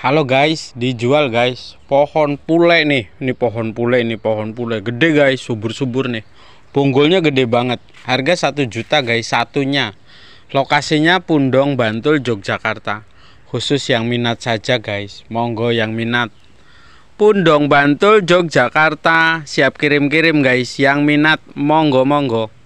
Halo guys, dijual guys. Pohon pule nih. Ini pohon pule, ini pohon pule. Gede guys, subur-subur nih. punggulnya gede banget. Harga 1 juta guys satunya. Lokasinya Pundong, Bantul, Yogyakarta. Khusus yang minat saja guys. Monggo yang minat. Pundong, Bantul, Yogyakarta. Siap kirim-kirim guys. Yang minat monggo monggo.